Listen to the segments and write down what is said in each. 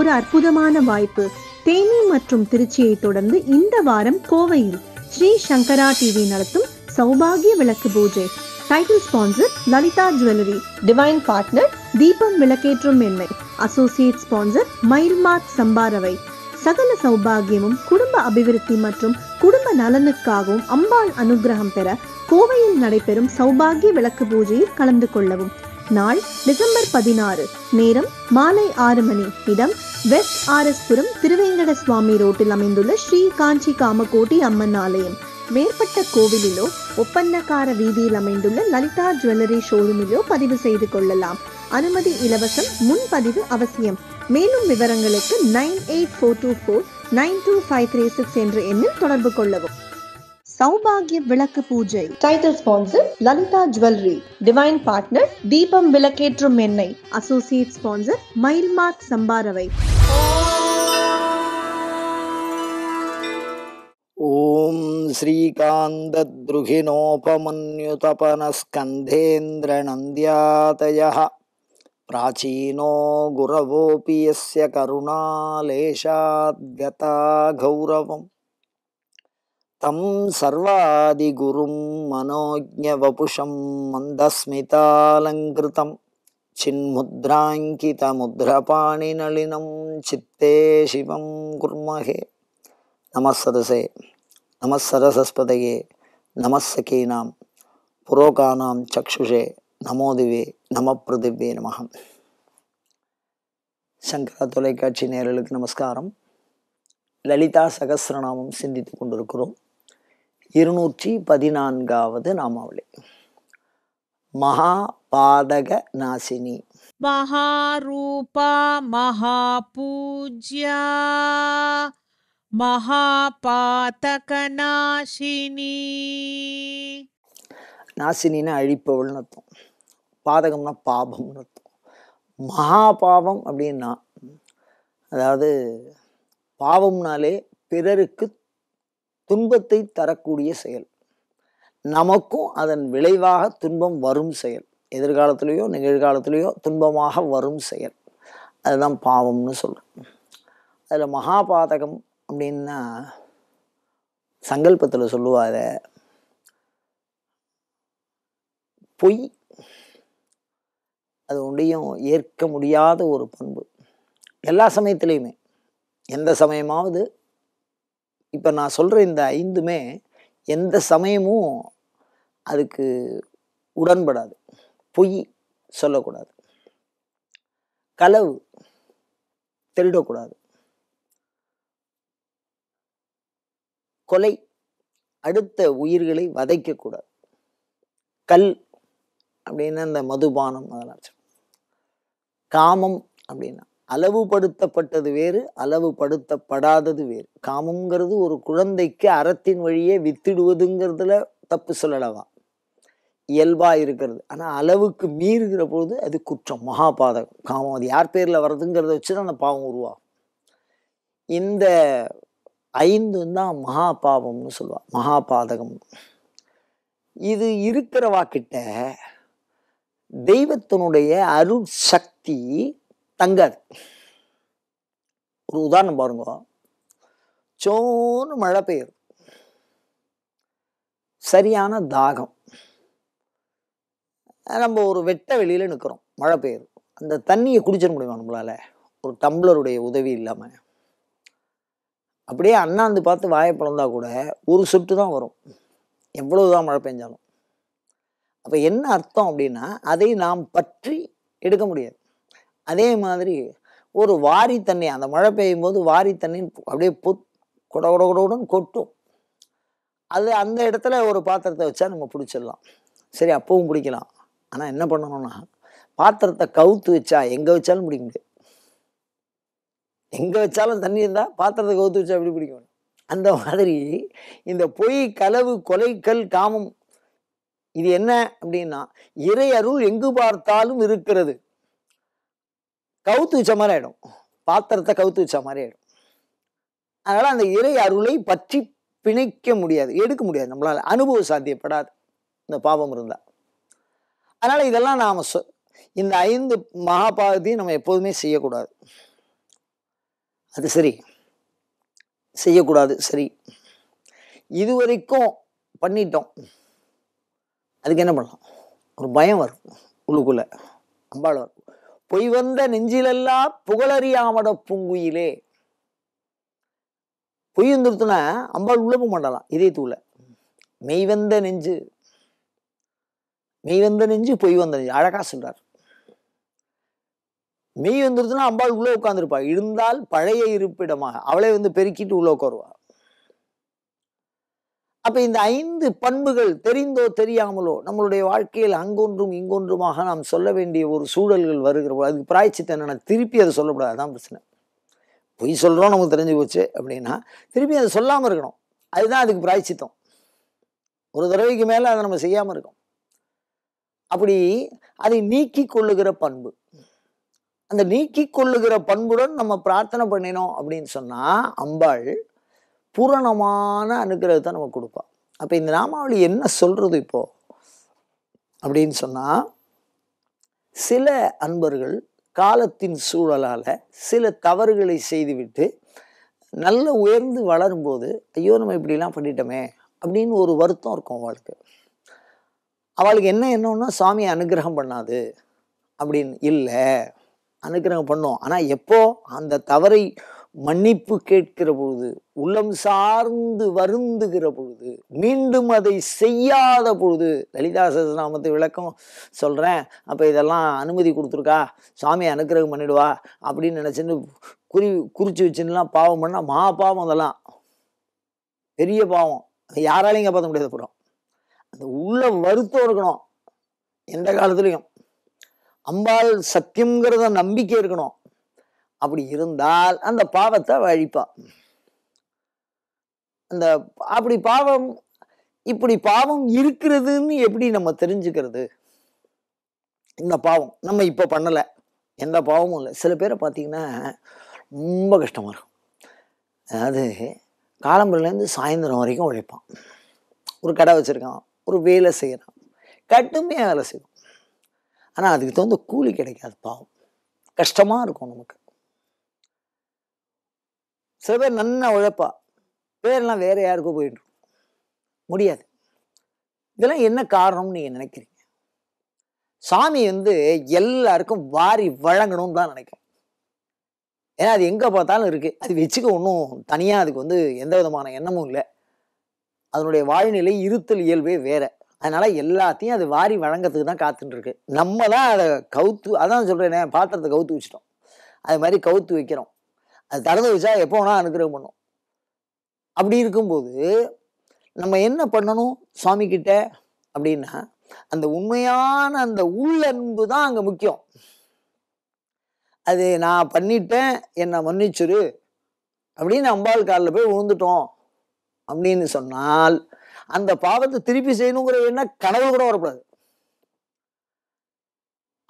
ஒரு அற்புதமான வாய்ப்பு தேனி மற்றும் திருச்சியை தொடர்ந்து இந்த வாரம் கோவையில் ஸ்ரீ சங்கரா டிவி நடத்தும் சௌபாகிய Vilakku Pooja title sponsor Lalitha jewellery divine partner Deepam விளக்கேற்றும் எண்ணெய் அசோசியேட் ஸ்பான்சர் மைல்மார்க் சம்பாரவை சகல சௌபாகியமும் குடும்ப அபிவிருத்தி மற்றும் குடும்ப நலனுக்காகவும் அம்பாள் அனுகிரகம் பெற கோவையில் நடைபெறும் சௌபாகிய விளக்கு பூஜையில் கலந்து கொள்ளவும் நாள் டிசம்பர் பதினாறு நேரம் மாலை ஆறு மணி இடம் வெஸ்ட் புரம் திருவேங்கட சுவாமி ரோட்டில் அமைந்துள்ள ஸ்ரீ காஞ்சி காமகோட்டி அம்மன் ஆலயம் மேற்பட்ட கோவிலிலோ ஒப்பந்தக்கார வீதியில் அமைந்துள்ள லலிதா ஜுவல்லரி ஷோரூமிலோ பதிவு செய்து கொள்ளலாம் அனுமதி இலவசம் முன்பதிவு அவசியம் மேலும் விவரங்களுக்கு nine eight four two four nine two five three six என்ற எண்ணில் தொடர்பு கொள்ளவும் சௌபாகிய Vilakku Pooja title sponsor Lalitha jewellery divine partner Deepam விளக்கேற்றும் எண்ணெய் அசோசியேட் ஸ்பான்சர் மைல்மார்க் சம்பாரவை ॐ श्रीकान्तद्रुहिणोपमन्युतपनस्कन्धेन्द्रनन्द्यातयः प्राचीनो गुरवोऽपि यस्य करुणालेशाद्गता गौरवम् தம் சர்வாதிகுரும் மனோஜ மனோஜவபுஷம் மந்தஸ்மிதாலங்கிருத்தம் நளினம் சித்தே சிவம் குர்மகே நமசரசே நமசரசஸ்பதையே நமசகீனாம் புரோகானாம் சக்ஷுஷே நமோதிவே நம பிரதிவே நமகம் சங்கரா தொலைக்காட்சி நேரலுக்கு நமஸ்காரம் லலிதா சகசிரநாமம் சிந்தித்து கொண்டிருக்கிறோம் இருநூற்றி பதினான்காவது நாமாவளி மகாபாதக நாசினி மகாரூபா மகாபூஜ்யா நாசினி நாசினின்னு அழிப்பவள்னு அர்த்தம் பாதகம்னா பாபம்னு அர்த்தம் மகாபாவம் அப்படின்னா அதாவது பாவம்னாலே பிறருக்கு துன்பத்தை தரக்கூடிய செயல் நமக்கும் அதன் விளைவாக துன்பம் வரும் செயல் எதிர்காலத்திலேயோ நிகழ்காலத்திலேயோ துன்பமாக வரும் செயல் அதுதான் பாவம்னு சொல்கிறேன் அதில் மகாபாதகம் அப்படின்னா சங்கல்பத்தில் சொல்லுவாத பொய் அது ஒன்றையும் ஏற்க முடியாத ஒரு பண்பு எல்லா சமயத்திலையுமே எந்த சமயமாவது இப்போ நான் சொல்கிற இந்த ஐந்துமே எந்த சமயமும் அதுக்கு உடன்படாது பொய் சொல்லக்கூடாது களவு திருடக்கூடாது கொலை அடுத்த உயிர்களை வதைக்கக்கூடாது கல் அப்படின்னா இந்த மதுபானம் அதெல்லாம் காமம் அப்படின்னா அளவுபடுத்தப்பட்டது வேறு அளவுபடுத்தப்படாதது வேறு காமங்கிறது ஒரு குழந்தைக்கு அறத்தின் வழியே வித்திடுவதுங்கிறதுல தப்பு சொல்லலவா இயல்பாக இருக்கிறது ஆனால் அளவுக்கு மீறுகிற பொழுது அது குற்றம் மகாபாதகம் காமம் அது யார் பேரில் வர்றதுங்கிறத வச்சு தான் அந்த பாவம் உருவாகும் இந்த ஐந்து தான் மகா பாவம்னு சொல்லுவாள் மகாபாதகம் இது இருக்கிறவா கிட்ட தெய்வத்தினுடைய அருள் சக்தி தங்காது ஒரு உதாரணம் பாருங்க சோன்னு மழை பெய்யும் சரியான தாகம் நம்ம ஒரு வெட்ட வெளியில் நிற்கிறோம் மழை பெய்யுது அந்த தண்ணியை குடிச்சிட முடியுமா நம்மளால் ஒரு டம்ளருடைய உதவி இல்லாமல் அப்படியே அண்ணாந்து பார்த்து வாயை பிறந்தா கூட ஒரு சொட்டு தான் வரும் எவ்வளோ தான் மழை பெஞ்சாலும் அப்போ என்ன அர்த்தம் அப்படின்னா அதை நாம் பற்றி எடுக்க முடியாது அதே மாதிரி ஒரு வாரி தண்ணி அந்த மழை பெய்யும் போது வாரி தண்ணி அப்படியே புத் குட குட கொட்டும் அது அந்த இடத்துல ஒரு பாத்திரத்தை வச்சா நம்ம பிடிச்சிடலாம் சரி அப்பவும் பிடிக்கலாம் ஆனால் என்ன பண்ணணும்னா பாத்திரத்தை கவுத்து வச்சா எங்கே வச்சாலும் பிடிக்க முடியாது எங்கே வச்சாலும் தண்ணி இருந்தால் பாத்திரத்தை கவுத்து வச்சா எப்படி பிடிக்கும் அந்த மாதிரி இந்த பொய் களவு கொலைக்கல் காமம் இது என்ன அப்படின்னா இறை அருள் எங்கு பார்த்தாலும் இருக்கிறது கவுத்து வச்ச மாதிரி ஆகிடும் பாத்திரத்தை கவுத்து வச்ச மாதிரி ஆகிடும் அதனால் அந்த இறை அருளை பற்றி பிணைக்க முடியாது எடுக்க முடியாது நம்மளால் அனுபவம் சாத்தியப்படாது இந்த பாவம் இருந்தால் அதனால் இதெல்லாம் நாம் சொ இந்த ஐந்து மகாபாரதியும் நம்ம எப்போதுமே செய்யக்கூடாது அது சரி செய்யக்கூடாது சரி இது வரைக்கும் பண்ணிட்டோம் அதுக்கு என்ன பண்ணலாம் ஒரு பயம் வரும் உள்ளுக்குள்ளே அம்பாள் வரும் பொய் வந்த நெஞ்சிலெல்லாம் புகழறியாமட பூங்குயிலே பொய் வந்துருத்துனா அம்பாள் உள்ள போக இதே தூள மெய்வந்த நெஞ்சு மெய் வந்த நெஞ்சு பொய் வந்த நெஞ்சு அழகா சொல்றார் மெய் வந்துருத்துனா அம்பாள் உள்ள உட்காந்துருப்பா இருந்தால் பழைய இருப்பிடமாக அவளே வந்து பெருக்கிட்டு உள்ள உட்காருவா அப்போ இந்த ஐந்து பண்புகள் தெரிந்தோ தெரியாமலோ நம்மளுடைய வாழ்க்கையில் அங்கொன்றும் இங்கொன்றுமாக நாம் சொல்ல வேண்டிய ஒரு சூழல்கள் வருகிற அதுக்கு பிராய்ச்சித்தம் என்னென்னா திருப்பி அதை சொல்லக்கூடாது தான் பிரச்சனை பொய் சொல்கிறோம் நமக்கு தெரிஞ்சு போச்சு அப்படின்னா திருப்பி அதை சொல்லாமல் இருக்கணும் அதுதான் அதுக்கு பிராய்ச்சித்தம் ஒரு தடவைக்கு மேலே அதை நம்ம செய்யாமல் இருக்கோம் அப்படி அதை நீக்கி கொள்ளுகிற பண்பு அந்த நீக்கி கொள்ளுகிற பண்புடன் நம்ம பிரார்த்தனை பண்ணினோம் அப்படின்னு சொன்னால் அம்பாள் பூரணமான அனுகிரகத்தை நம்ம கொடுப்போம் அப்போ இந்த நாமாவளி என்ன சொல்கிறது இப்போது அப்படின்னு சொன்னால் சில அன்பர்கள் காலத்தின் சூழலால் சில தவறுகளை செய்துவிட்டு நல்ல உயர்ந்து வளரும்போது ஐயோ நம்ம இப்படிலாம் பண்ணிட்டோமே அப்படின்னு ஒரு வருத்தம் இருக்கும் அவளுக்கு அவளுக்கு என்ன என்னன்னா சாமியை அனுகிரகம் பண்ணாது அப்படின்னு இல்லை அனுகிரகம் பண்ணும் ஆனால் எப்போ அந்த தவறை மன்னிப்பு கேட்கிற பொழுது உள்ளம் சார்ந்து வருந்துகிற பொழுது மீண்டும் அதை செய்யாத பொழுது லலிதா சகசநாமத்து விளக்கம் சொல்கிறேன் அப்போ இதெல்லாம் அனுமதி கொடுத்துருக்கா சாமியை அனுக்கிரகம் பண்ணிடுவா அப்படின்னு நினச்சின்னு குறி குறித்து வச்சுன்னா பாவம் பண்ணால் மா பாவம் அதெல்லாம் பெரிய பாவம் யாராலையும் இங்கே பார்த்த முடியாது அப்புறம் அந்த உள்ள வருத்தம் இருக்கணும் எந்த காலத்துலேயும் அம்பாள் சத்தியங்கிறத நம்பிக்கை இருக்கணும் அப்படி இருந்தால் அந்த பாவத்தை அழிப்பான் அந்த அப்படி பாவம் இப்படி பாவம் இருக்கிறதுன்னு எப்படி நம்ம தெரிஞ்சுக்கிறது இந்த பாவம் நம்ம இப்போ பண்ணலை எந்த பாவமும் இல்லை சில பேரை பார்த்தீங்கன்னா ரொம்ப கஷ்டமாக இருக்கும் அதாவது காலம்பரிலேருந்து சாயந்தரம் வரைக்கும் உழைப்பான் ஒரு கடை வச்சுருக்கான் ஒரு வேலை செய்கிறான் கட்டுமையாக வேலை செய்வோம் ஆனால் அதுக்கு தகுந்த கூலி கிடைக்காது பாவம் கஷ்டமாக இருக்கும் நமக்கு சில பேர் நல்லா உழைப்பா பேரெல்லாம் வேற யாருக்கோ போயிட்டு முடியாது இதெல்லாம் என்ன காரணம்னு நீங்கள் நினைக்கிறீங்க சாமி வந்து எல்லாருக்கும் வாரி வழங்கணும்னு தான் நினைக்கிறேன் ஏன்னா அது எங்கே பார்த்தாலும் இருக்குது அது வச்சுக்க ஒன்றும் தனியாக அதுக்கு வந்து எந்த விதமான எண்ணமும் இல்லை அதனுடைய வாழ்நிலை இருத்தல் இயல்பே வேற அதனால் எல்லாத்தையும் அது வாரி வழங்கிறதுக்கு தான் காத்துட்டுருக்கு நம்ம தான் அதை கவுத்து அதான் சொல்கிறேனே பாத்திரத்தை கவுத்து வச்சிட்டோம் அது மாதிரி கவுத்து வைக்கிறோம் அது திறந்து வச்சா எப்போ வேணால் அனுகிரகம் பண்ணும் அப்படி இருக்கும்போது நம்ம என்ன பண்ணணும் சுவாமி கிட்ட அப்படின்னா அந்த உண்மையான அந்த உள்ளன்பு தான் அங்கே முக்கியம் அது நான் பண்ணிட்டேன் என்னை மன்னிச்சுரு அப்படின்னு அம்பாள் காலில் போய் உழுந்துட்டோம் அப்படின்னு சொன்னால் அந்த பாவத்தை திருப்பி செய்யணுங்கிற எண்ணம் கனவு கூட வரக்கூடாது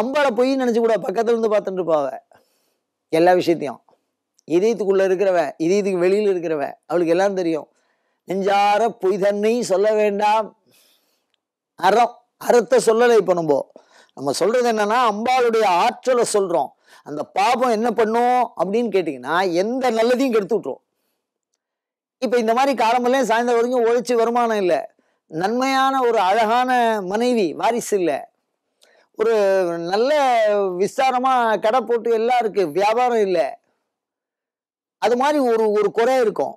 அம்பாளை போய் நினச்சி கூட பக்கத்துல இருந்து பார்த்துட்டு இருப்பாவ எல்லா விஷயத்தையும் இதயத்துக்குள்ளே இருக்கிறவ இதயத்துக்கு வெளியில் இருக்கிறவ அவளுக்கு எல்லாம் தெரியும் நெஞ்சார பொய் தன்னை சொல்ல வேண்டாம் அறம் அறத்தை சொல்லலை இப்போ நம்ம நம்ம சொல்கிறது என்னன்னா அம்பாளுடைய ஆற்றலை சொல்கிறோம் அந்த பாபம் என்ன பண்ணும் அப்படின்னு கேட்டிங்கன்னா எந்த நல்லதையும் கெடுத்து விட்ருவோம் இப்போ இந்த மாதிரி காலமெல்லாம் சாயந்தரம் வரைக்கும் ஒழிச்சு வருமானம் இல்லை நன்மையான ஒரு அழகான மனைவி வாரிசு இல்லை ஒரு நல்ல விஸ்தாரமாக கடை போட்டு எல்லாம் இருக்குது வியாபாரம் இல்லை அது மாதிரி ஒரு ஒரு குறை இருக்கும்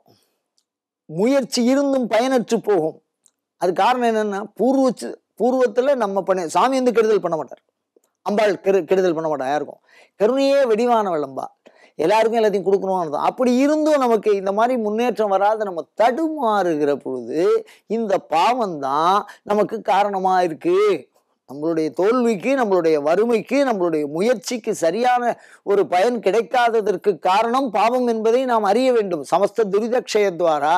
முயற்சி இருந்தும் பயனற்று போகும் அது காரணம் என்னென்னா பூர்வ பூர்வத்தில் நம்ம பண்ண சாமி வந்து கெடுதல் பண்ண மாட்டார் அம்பாள் கெடு கெடுதல் பண்ண மாட்டார் யாருக்கும் கருணையே வெடிவான விளம்பா எல்லாருக்கும் எல்லாத்தையும் கொடுக்கணும்னு தான் அப்படி இருந்தும் நமக்கு இந்த மாதிரி முன்னேற்றம் வராத நம்ம தடுமாறுகிற பொழுது இந்த பாவம் தான் நமக்கு காரணமாக இருக்குது நம்மளுடைய தோல்விக்கு நம்மளுடைய வறுமைக்கு நம்மளுடைய முயற்சிக்கு சரியான ஒரு பயன் கிடைக்காததற்கு காரணம் பாவம் என்பதை நாம் அறிய வேண்டும் சமஸ்த துரிதக்ஷயத்வாரா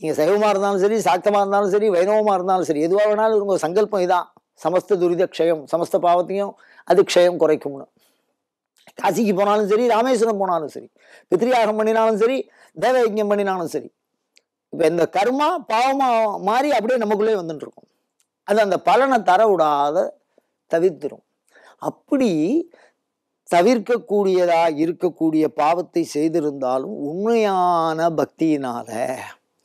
நீங்கள் சைவமாக இருந்தாலும் சரி சாக்தமாக இருந்தாலும் சரி வைணவமாக இருந்தாலும் சரி எதுவாக வேணாலும் உங்கள் சங்கல்பம் இதான் சமஸ்த துரிதக்ஷயம் சமஸ்த பாவத்தையும் அது க்ஷயம் குறைக்கும்னு காசிக்கு போனாலும் சரி ராமேஸ்வரம் போனாலும் சரி பித்ரியாகம் பண்ணினாலும் சரி தேவயஜம் பண்ணினாலும் சரி இப்போ இந்த கர்மா பாவமாக மாறி அப்படியே நமக்குள்ளே வந்துட்டுருக்கோம் அது அந்த பலனை தர விடாத தவிர்த்துடும் அப்படி தவிர்க்கக்கூடியதா இருக்கக்கூடிய பாவத்தை செய்திருந்தாலும் உண்மையான பக்தியினால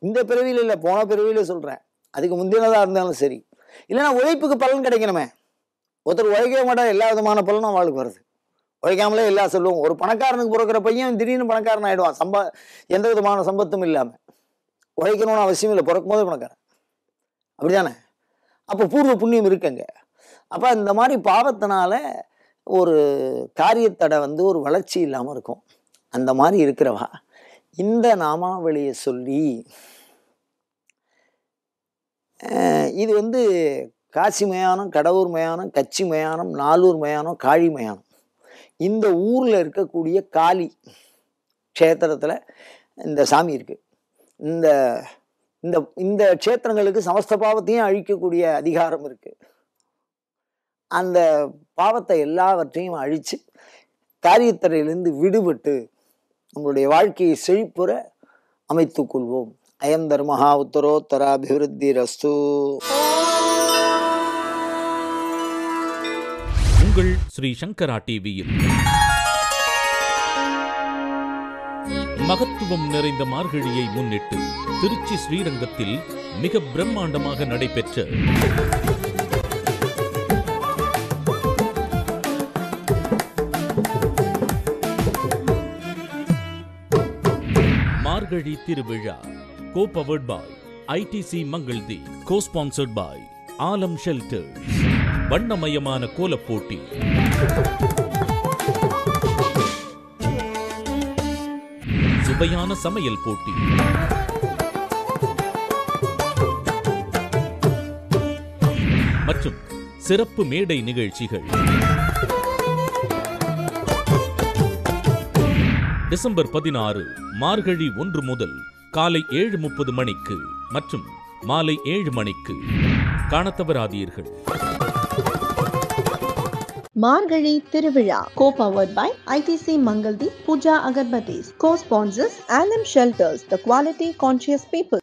இந்த பிறவியில் இல்லை போன பிறவியில் சொல்கிறேன் அதுக்கு முந்தினதாக இருந்தாலும் சரி இல்லைன்னா உழைப்புக்கு பலன் கிடைக்கணுமே ஒருத்தர் உழைக்க மாட்டார் எல்லா விதமான பலனும் அவளுக்கு வருது உழைக்காமலே எல்லா சொல்லுவோம் ஒரு பணக்காரனுக்கு பிறக்கிற பையன் திடீர்னு பணக்காரன் ஆகிடுவான் சம்ப எந்த விதமான சம்பத்தும் இல்லாமல் உழைக்கணும்னு அவசியம் இல்லை பிறக்கும் போது பணக்காரன் அப்படி தானே அப்போ பூர்வ புண்ணியம் இருக்குங்க அப்போ இந்த மாதிரி பாவத்தினால ஒரு காரியத்தடை வந்து ஒரு வளர்ச்சி இல்லாமல் இருக்கும் அந்த மாதிரி இருக்கிறவா இந்த நாமாவளியை சொல்லி இது வந்து காசி மயானம் கடவுர் மயானம் கச்சி மயானம் நாலூர் மயானம் காழி மயானம் இந்த ஊரில் இருக்கக்கூடிய காளி க்ஷேத்திரத்தில் இந்த சாமி இருக்குது இந்த இந்த இந்த க்ஷேத்திரங்களுக்கு சமஸ்த பாவத்தையும் அழிக்கக்கூடிய அதிகாரம் இருக்குது அந்த பாவத்தை எல்லாவற்றையும் அழித்து காரியத்தரையிலிருந்து விடுபட்டு நம்மளுடைய வாழ்க்கையை செழிப்புற அமைத்துக் கொள்வோம் அயம் தர்மஹா உத்தரோத்தராபிவிருத்தி ரஸ்து உங்கள் ஸ்ரீ சங்கரா டிவியில் மகத்துவம் நிறைந்த மார்கழியை முன்னிட்டு திருச்சி ஸ்ரீரங்கத்தில் மிக பிரம்மாண்டமாக நடைபெற்ற Margazhi Thiruvizha co powered by ITC Mangaldeep co sponsored by Alam shelter வண்ணமயமான கோலப்போட்டி சுவையான சமையல் போட்டி மற்றும் சிறப்பு மேடை நிகழ்ச்சிகள் டிசம்பர் பதினாறு மார்கழி ஒன்று முதல் காலை ஏழு முப்பது மணிக்கு மற்றும் மாலை ஏழு மணிக்கு காணத்தவராதீர்கள் Margazhi Thiruvizha co powered by ITC Mangaldeep Pooja agarbattis co sponsors Alam shelters the quality conscious people